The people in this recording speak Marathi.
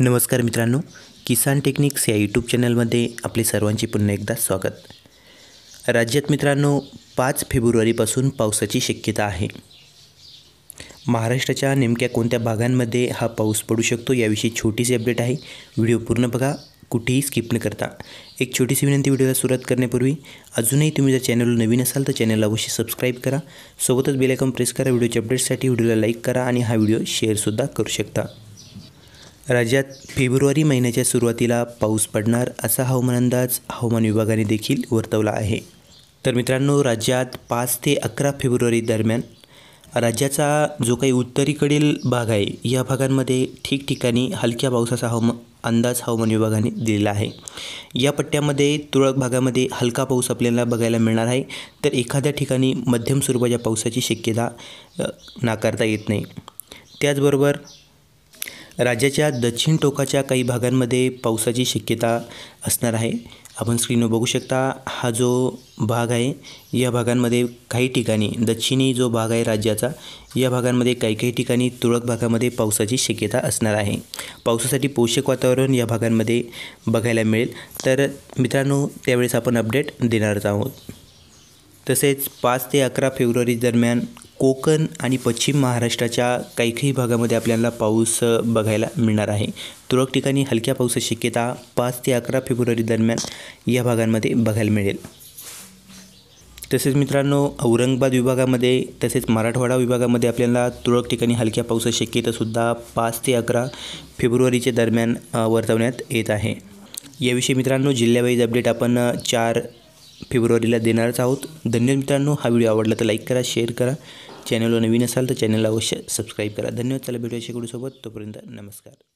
नमस्कार मित्रांनो किसान टेक्निक्स या यूट्यूब चॅनलमध्ये आपले सर्वांचे पुन्हा एकदा स्वागत राज्यात मित्रांनो पाच फेब्रुवारीपासून पावसाची शक्यता आहे महाराष्ट्राच्या नेमक्या कोणत्या भागांमध्ये हा पाऊस पडू शकतो याविषयी छोटीशी अपडेट आहे व्हिडिओ पूर्ण बघा कुठेही स्किप न करता एक छोटीशी विनंती व्हिडिओला सुरुवात करण्यापूर्वी अजूनही तुम्ही जर चॅनल नवीन असाल तर चॅनलला अवश्य सबस्क्राईब करा सोबतच बेलायकॉन प्रेस करा व्हिडिओच्या अपडेट्ससाठी व्हिडिओला लाईक करा आणि हा व्हिडिओ शेअरसुद्धा करू शकता राज्यात फेब्रुवारी महिन्याच्या सुरुवातीला पाऊस पडणार असा हवामान अंदाज हवामान विभागाने देखील वर्तवला आहे तर मित्रांनो राज्यात पाच ते अकरा फेब्रुवारी दरम्यान राज्याचा जो काही उत्तरीकडील भाग आहे या भागांमध्ये ठिकठिकाणी हलक्या पावसाचा हवामा अंदाज हवामान विभागाने दिलेला आहे या पट्ट्यामध्ये तुरळक भागामध्ये हलका पाऊस आपल्याला बघायला मिळणार आहे तर एखाद्या ठिकाणी मध्यम स्वरूपाच्या पावसाची शक्यता नाकारता येत नाही त्याचबरोबर राज्याच्या दक्षिण टोकाच्या काही भागांमध्ये पावसाची शक्यता असणार आहे आपण स्क्रीनवर बघू शकता हा जो भाग आहे या भागांमध्ये काही ठिकाणी दक्षिणी जो भाग आहे राज्याचा या भागांमध्ये काही काही ठिकाणी तुरळक भागामध्ये पावसाची शक्यता असणार आहे पावसासाठी पोषक वातावरण या भागांमध्ये बघायला मिळेल तर मित्रांनो त्यावेळेस आपण अपडेट देणारच आहोत तसेच पाच ते अकरा फेब्रुवारी दरम्यान कोकण आणि पश्चिम महाराष्ट्राच्या काही काही भागामध्ये आपल्याला पाऊस बघायला मिळणार आहे तुरळक ठिकाणी हलक्या पावसाची शक्यता पाच ते अकरा फेब्रुवारी दरम्यान या भागांमध्ये बघायला मिळेल तसेच मित्रांनो औरंगाबाद विभागामध्ये तसेच मराठवाडा विभागामध्ये आपल्याला तुरळक ठिकाणी हलक्या पावसाची शक्यतासुद्धा पाच ते अकरा फेब्रुवारीच्या दरम्यान वर्तवण्यात येत आहे याविषयी मित्रांनो जिल्ह्यावाईज अपडेट आपण चार फेब्रुवारीला देणारच आहोत धन्यवाद मित्रांनो हा व्हिडिओ आवडला तर लाईक करा शेअर करा चॅनलवर नवीन असाल तर चॅनलला अवश्य सबस्क्राईब करा धन्यवाद त्याला भेटू सोबत तोपर्यंत नमस्कार